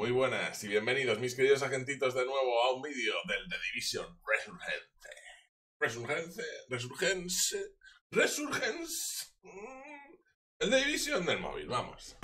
Muy buenas y bienvenidos mis queridos agentitos de nuevo a un vídeo del The Division Resurgence Resurgence, Resurgence, Resurgence. Mm, el The Division del móvil, vamos.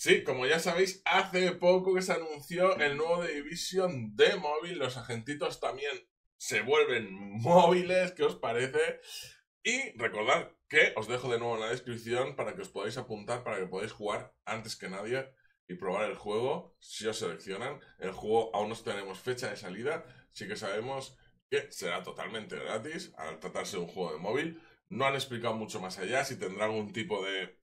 Sí, como ya sabéis, hace poco que se anunció el nuevo The Division de móvil. Los agentitos también se vuelven móviles, ¿qué os parece? Y recordad que os dejo de nuevo en la descripción para que os podáis apuntar, para que podáis jugar antes que nadie y probar el juego, si os seleccionan, el juego aún no tenemos fecha de salida, sí que sabemos que será totalmente gratis al tratarse de un juego de móvil. No han explicado mucho más allá si tendrán algún tipo de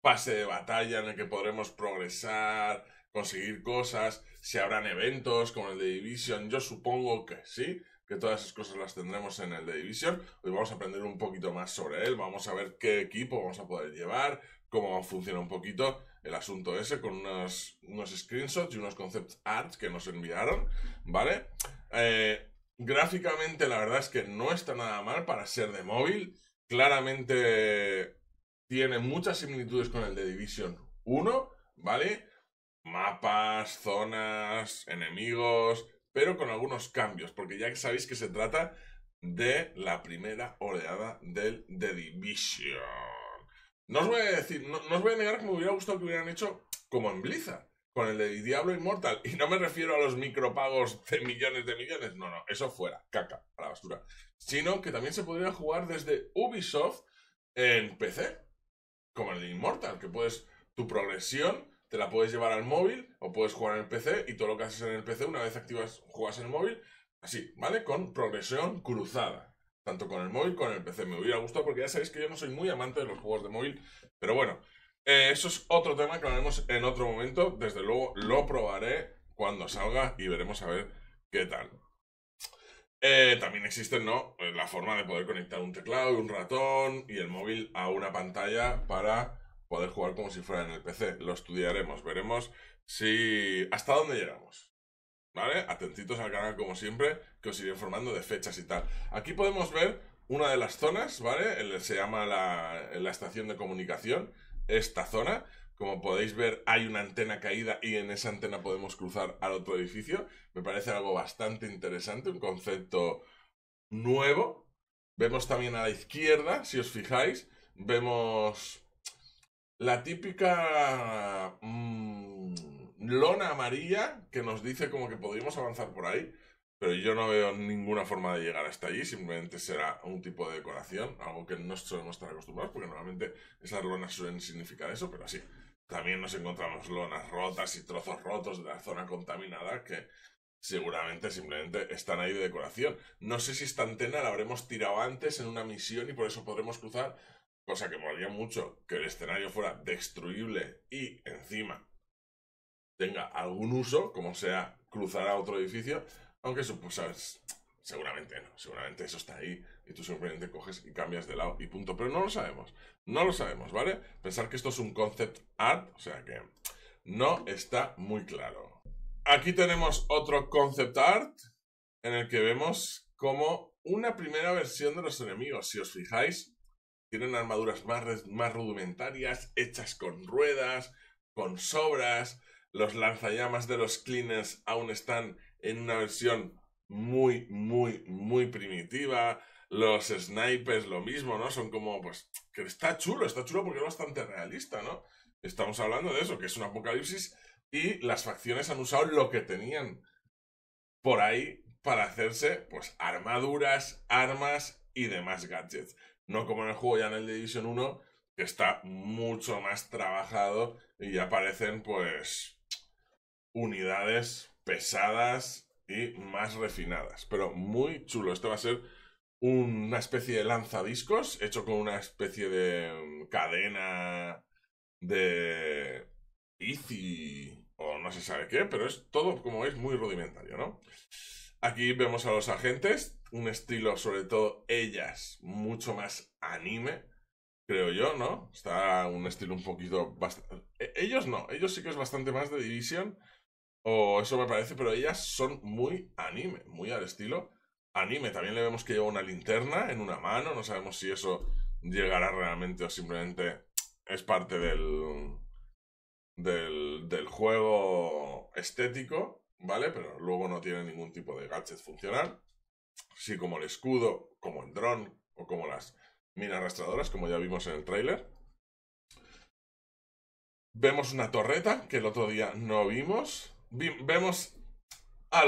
pase de batalla en el que podremos progresar, conseguir cosas, si habrán eventos como el de Division, yo supongo que sí, que todas esas cosas las tendremos en el de Division. Hoy vamos a aprender un poquito más sobre él, vamos a ver qué equipo vamos a poder llevar, cómo funciona un poquito el asunto ese con unos screenshots y unos concept arts que nos enviaron, ¿vale? Eh, gráficamente la verdad es que no está nada mal para ser de móvil. Claramente tiene muchas similitudes con el de Division 1, ¿vale? Mapas, zonas, enemigos, pero con algunos cambios, porque ya sabéis que se trata de la primera oleada del The Division. No os voy a decir, no, voy a negar que me hubiera gustado que hubieran hecho como en Blizzard, con el de Diablo Immortal. Y no me refiero a los micropagos de millones de millones, no, no, eso fuera, caca, a la basura. Sino que también se podría jugar desde Ubisoft en PC, como en el Immortal, que puedes tu progresión te la puedes llevar al móvil o puedes jugar en el PC y todo lo que haces en el PC una vez activas juegas en el móvil así, ¿vale? Con progresión cruzada tanto con el móvil como con el PC. Me hubiera gustado porque ya sabéis que yo no soy muy amante de los juegos de móvil, pero bueno, eh, eso es otro tema que haremos en otro momento. Desde luego lo probaré cuando salga y veremos a ver qué tal. Eh, también existe ¿no? Eh, la forma de poder conectar un teclado y un ratón y el móvil a una pantalla para poder jugar como si fuera en el PC. Lo estudiaremos, veremos si hasta dónde llegamos. ¿vale? Atentitos al canal como siempre, que os iré informando de fechas y tal. Aquí podemos ver una de las zonas, ¿vale? Se llama la, estación de comunicación, esta zona. Como podéis ver, hay una antena caída y en esa antena podemos cruzar al otro edificio. Me parece algo bastante interesante, un concepto nuevo. Vemos también a la izquierda, si os fijáis, vemos la típica... Mm, lona amarilla que nos dice como que podríamos avanzar por ahí, pero yo no veo ninguna forma de llegar hasta allí, simplemente será un tipo de decoración, algo que no solemos estar acostumbrados, porque normalmente esas lonas suelen significar eso, pero así, También nos encontramos lonas rotas y trozos rotos de la zona contaminada que seguramente simplemente están ahí de decoración. No sé si esta antena la habremos tirado antes en una misión y por eso podremos cruzar, cosa que molaría mucho que el escenario fuera destruible y encima tenga algún uso, como sea cruzar a otro edificio, aunque pues, sabes seguramente no, seguramente eso está ahí y tú simplemente coges y cambias de lado y punto, pero no lo sabemos, no lo sabemos, ¿vale? Pensar que esto es un concept art, o sea que no está muy claro. Aquí tenemos otro concept art en el que vemos como una primera versión de los enemigos, si os fijáis, tienen armaduras más, más rudimentarias, hechas con ruedas, con sobras, los lanzallamas de los cleaners aún están en una versión muy, muy, muy primitiva. Los snipers, lo mismo, ¿no? Son como, pues, que está chulo, está chulo porque es bastante realista, ¿no? Estamos hablando de eso, que es un apocalipsis y las facciones han usado lo que tenían por ahí para hacerse, pues, armaduras, armas y demás gadgets. No como en el juego ya en el Division 1, que está mucho más trabajado y aparecen, pues, unidades pesadas y más refinadas. Pero muy chulo. Esto va a ser una especie de lanzadiscos hecho con una especie de mm, cadena de Easy o no se sabe qué, pero es todo, como veis, muy rudimentario, ¿no? Aquí vemos a los agentes, un estilo, sobre todo ellas, mucho más anime, creo yo, ¿no? Está un estilo un poquito bastante... Ellos no, ellos sí que es bastante más de división. O eso me parece, pero ellas son muy anime, muy al estilo anime. También le vemos que lleva una linterna en una mano, no sabemos si eso llegará realmente o simplemente es parte del, del, del juego estético, ¿vale? Pero luego no tiene ningún tipo de gadget funcional. Sí, como el escudo, como el dron o como las minas arrastradoras, como ya vimos en el tráiler. Vemos una torreta que el otro día no vimos vemos a,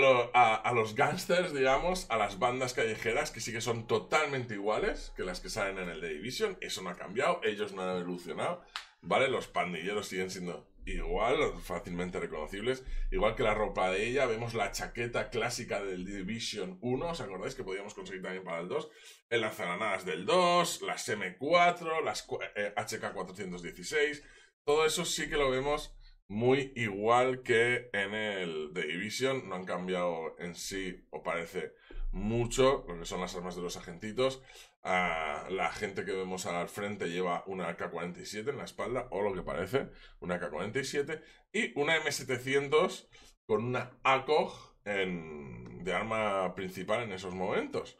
los gangsters, digamos, a las bandas callejeras que sí que son totalmente iguales que las que salen en el The Division. Eso no ha cambiado, ellos no han evolucionado, ¿vale? Los pandilleros siguen siendo igual, fácilmente reconocibles. Igual que la ropa de ella, vemos la chaqueta clásica del Division 1, ¿os acordáis? Que podíamos conseguir también para el 2. las lanzagranadas del 2, las M4, las HK416, todo eso sí que lo vemos muy igual que en el The Division. No han cambiado en sí, o parece, mucho lo que son las armas de los agentitos. Ah, la gente que vemos al frente lleva una AK-47 en la espalda, o lo que parece, una AK-47, y una M700 con una ACOG en, de arma principal en esos momentos.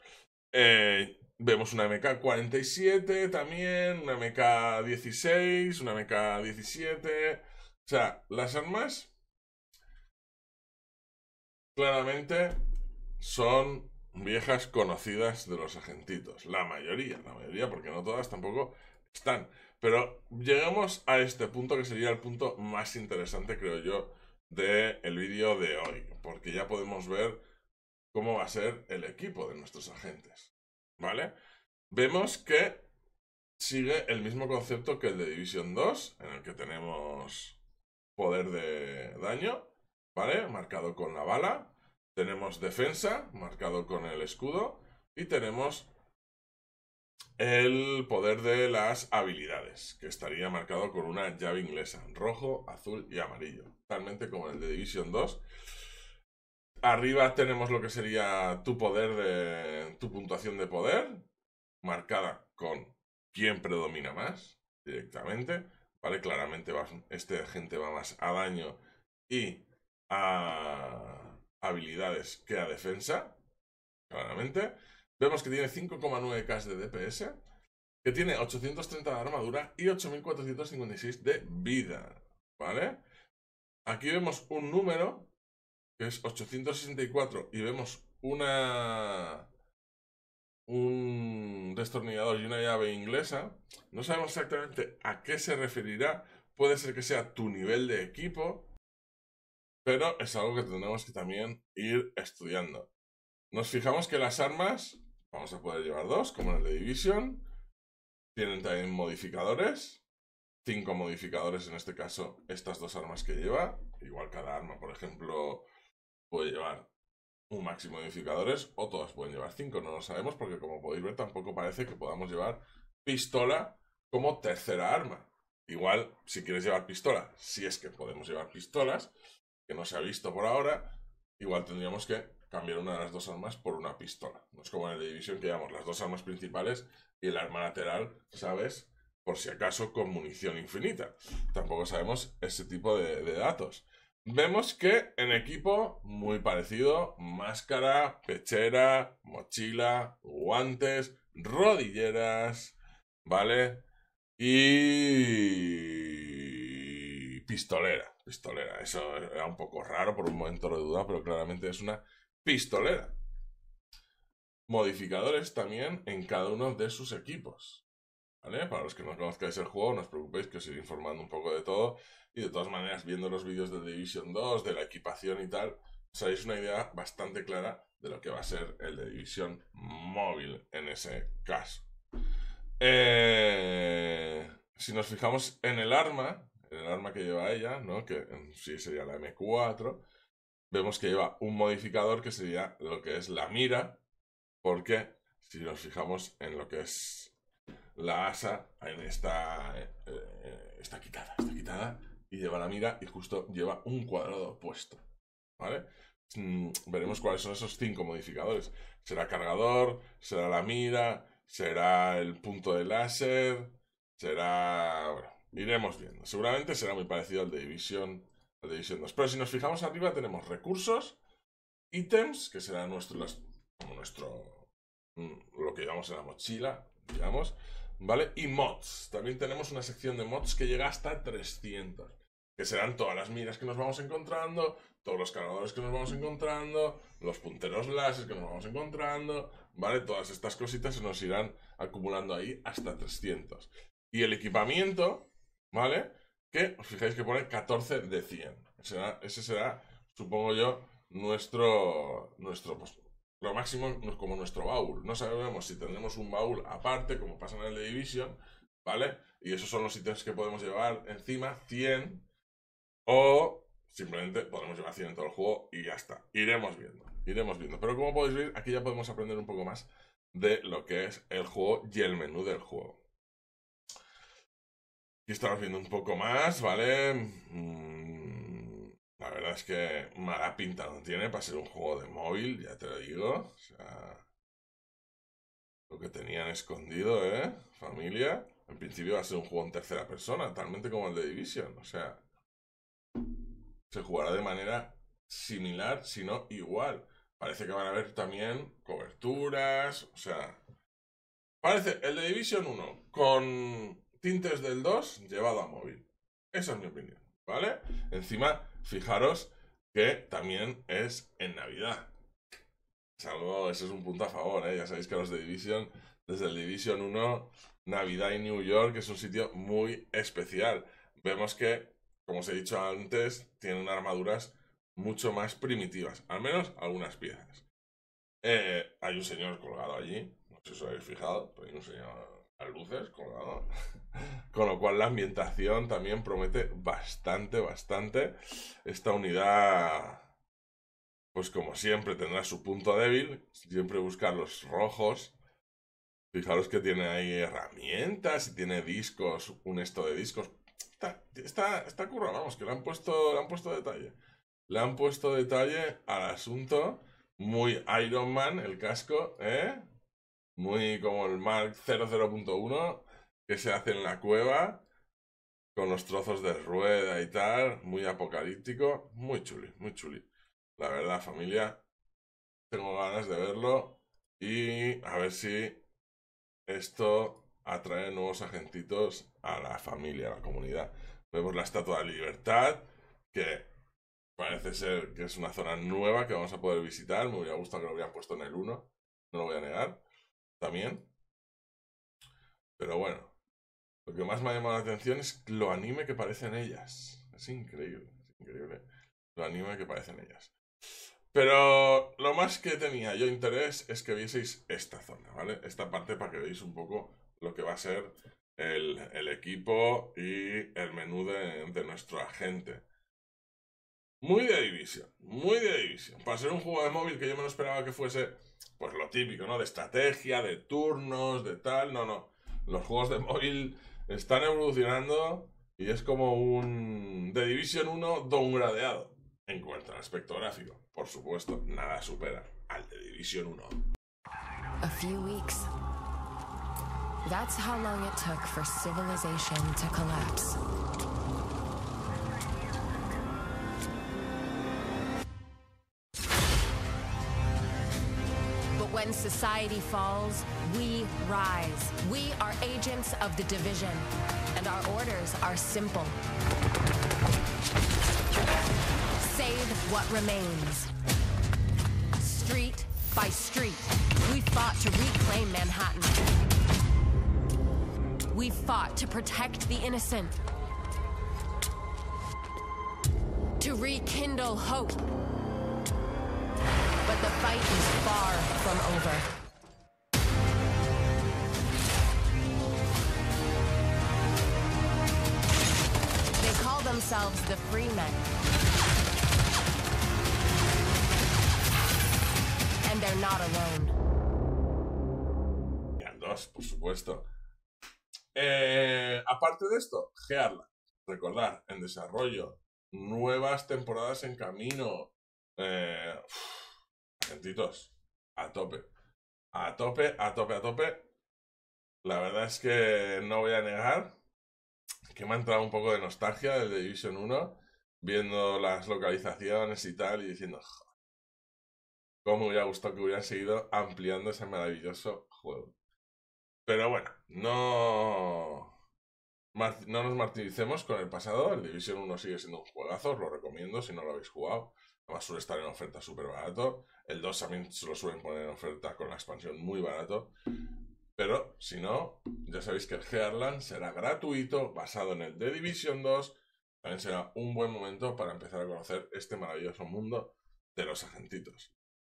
Eh, vemos una MK-47 también, una MK-16, una MK-17, o sea, las armas claramente son viejas conocidas de los agentitos. La mayoría, la mayoría, porque no todas tampoco están. Pero llegamos a este punto que sería el punto más interesante, creo yo, del vídeo de hoy. Porque ya podemos ver cómo va a ser el equipo de nuestros agentes. ¿Vale? Vemos que sigue el mismo concepto que el de división 2, en el que tenemos poder de daño, ¿vale? Marcado con la bala. Tenemos defensa, marcado con el escudo. Y tenemos el poder de las habilidades, que estaría marcado con una llave inglesa, rojo, azul y amarillo, talmente como el de división 2. Arriba tenemos lo que sería tu poder de tu puntuación de poder, marcada con quién predomina más directamente. ¿vale? Claramente este gente va más a daño y a habilidades que a defensa, claramente. Vemos que tiene 5,9k de DPS, que tiene 830 de armadura y 8456 de vida, ¿vale? Aquí vemos un número que es 864 y vemos una un destornillador y una llave inglesa. No sabemos exactamente a qué se referirá. Puede ser que sea tu nivel de equipo, pero es algo que tenemos que también ir estudiando. Nos fijamos que las armas, vamos a poder llevar dos, como en el de tienen también modificadores, cinco modificadores en este caso, estas dos armas que lleva, igual cada arma, por ejemplo, puede llevar un máximo de unificadores o todas pueden llevar cinco. no lo sabemos porque como podéis ver tampoco parece que podamos llevar pistola como tercera arma. Igual, si quieres llevar pistola, si es que podemos llevar pistolas, que no se ha visto por ahora, igual tendríamos que cambiar una de las dos armas por una pistola. No es como en la división que llevamos las dos armas principales y el arma lateral, ¿sabes? Por si acaso, con munición infinita. Tampoco sabemos ese tipo de datos. Vemos que en equipo muy parecido, máscara, pechera, mochila, guantes, rodilleras, ¿vale? Y pistolera, pistolera. Eso era un poco raro por un momento de duda, pero claramente es una pistolera. Modificadores también en cada uno de sus equipos. Para los que no conozcáis el juego, no os preocupéis que os iré informando un poco de todo. Y de todas maneras, viendo los vídeos de Division 2, de la equipación y tal, os haréis una idea bastante clara de lo que va a ser el de división móvil en ese caso. Eh, si nos fijamos en el arma, en el arma que lleva ella, ¿no? que sí sería la M4, vemos que lleva un modificador que sería lo que es la mira, porque si nos fijamos en lo que es la asa está, eh, eh, está quitada, está quitada, y lleva la mira y justo lleva un cuadrado puesto, ¿vale? Mm, veremos cuáles son esos cinco modificadores. Será cargador, será la mira, será el punto de láser, será... Bueno, iremos viendo. Seguramente será muy parecido al de división de 2. Pero si nos fijamos arriba tenemos recursos, ítems, que serán nuestros, nuestro... Mm, lo que llevamos en la mochila, digamos. ¿vale? Y mods. También tenemos una sección de mods que llega hasta 300. Que serán todas las miras que nos vamos encontrando, todos los cargadores que nos vamos encontrando, los punteros láser que nos vamos encontrando, ¿vale? Todas estas cositas se nos irán acumulando ahí hasta 300. Y el equipamiento, ¿vale? Que os fijáis que pone 14 de 100. ese será, supongo yo, nuestro, nuestro pues, lo máximo no es como nuestro baúl. No sabemos si tendremos un baúl aparte, como pasa en el de Division, ¿vale? Y esos son los ítems que podemos llevar encima, 100, o simplemente podemos llevar 100 en todo el juego y ya está. Iremos viendo, iremos viendo. Pero como podéis ver, aquí ya podemos aprender un poco más de lo que es el juego y el menú del juego. y estamos viendo un poco más, ¿vale? Mm, la verdad es que mala pinta no tiene para ser un juego de móvil, ya te lo digo. O sea, lo que tenían escondido, ¿eh? Familia. En principio va a ser un juego en tercera persona, talmente como el de Division. O sea, se jugará de manera similar, si no igual. Parece que van a haber también coberturas, o sea... Parece el de Division 1 con tintes del 2 llevado a móvil. Esa es mi opinión, ¿vale? Encima, fijaros que también es en Navidad. salvo ese es un punto a favor, ¿eh? ya sabéis que los de Division, desde el Division 1, Navidad y New York es un sitio muy especial. Vemos que, como os he dicho antes, tienen armaduras mucho más primitivas, al menos algunas piezas. Eh, hay un señor colgado allí, no sé si os habéis fijado, pero hay un señor luces Con lo cual la ambientación también promete bastante, bastante. Esta unidad, pues como siempre, tendrá su punto débil. Siempre buscar los rojos. Fijaros que tiene ahí herramientas y tiene discos, un esto de discos. Está, está, vamos, que le han, puesto, le han puesto detalle. Le han puesto detalle al asunto. Muy Iron Man, el casco, ¿eh? muy como el Mark 00.1, que se hace en la cueva, con los trozos de rueda y tal, muy apocalíptico, muy chuli, muy chuli. La verdad, familia, tengo ganas de verlo y a ver si esto atrae nuevos agentitos a la familia, a la comunidad. Vemos la Estatua de Libertad, que parece ser que es una zona nueva que vamos a poder visitar. Me hubiera gustado que lo hubieran puesto en el 1, no lo voy a negar también. Pero bueno, lo que más me ha llamado la atención es lo anime que parecen ellas. Es increíble, increíble lo anime que parecen ellas. Pero lo más que tenía yo interés es que vieseis esta zona, ¿vale? Esta parte para que veáis un poco lo que va a ser el, equipo y el menú de nuestro agente. Muy de división, muy de división. Para ser un juego de móvil que yo me lo esperaba que fuese, pues lo típico, ¿no? De estrategia, de turnos, de tal. No, no. Los juegos de móvil están evolucionando y es como un de Division 1 downgradeado en cuanto al aspecto gráfico. Por supuesto, nada supera al de Division 1. When society falls, we rise. We are agents of the division, and our orders are simple. Save what remains. Street by street, we fought to reclaim Manhattan. We fought to protect the innocent. To rekindle hope. But the fight is far one over. themselves the And dos, por supuesto. Eh, aparte de esto, Gearla, recordar, en desarrollo, nuevas temporadas en camino. Eh, gentitos, a tope. A tope, a tope, a tope. La verdad es que no voy a negar que me ha entrado un poco de nostalgia del Division 1, viendo las localizaciones y tal, y diciendo, cómo me hubiera gustado que hubieran seguido ampliando ese maravilloso juego. Pero bueno, no, no nos martiricemos con el pasado. El Division 1 sigue siendo un juegazo, os lo recomiendo si no lo habéis jugado. Además suele estar en oferta súper barato. El 2 también se lo suelen poner en oferta con la expansión muy barato. Pero si no, ya sabéis que el Heartland será gratuito, basado en el de Division 2. También será un buen momento para empezar a conocer este maravilloso mundo de los agentitos.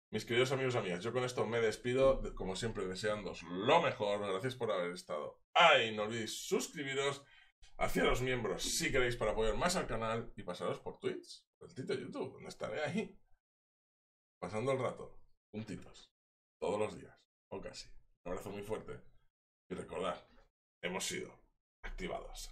Mis queridos amigos y amigas, yo con esto me despido, como siempre deseándoos lo mejor, gracias por haber estado ahí, no olvidéis suscribiros hacia los miembros si queréis para apoyar más al canal y pasaros por Twitch, el Tito YouTube, donde estaré ahí. Pasando el rato, puntitos, todos los días, o casi. Un abrazo muy fuerte. Y recordad, hemos sido activados.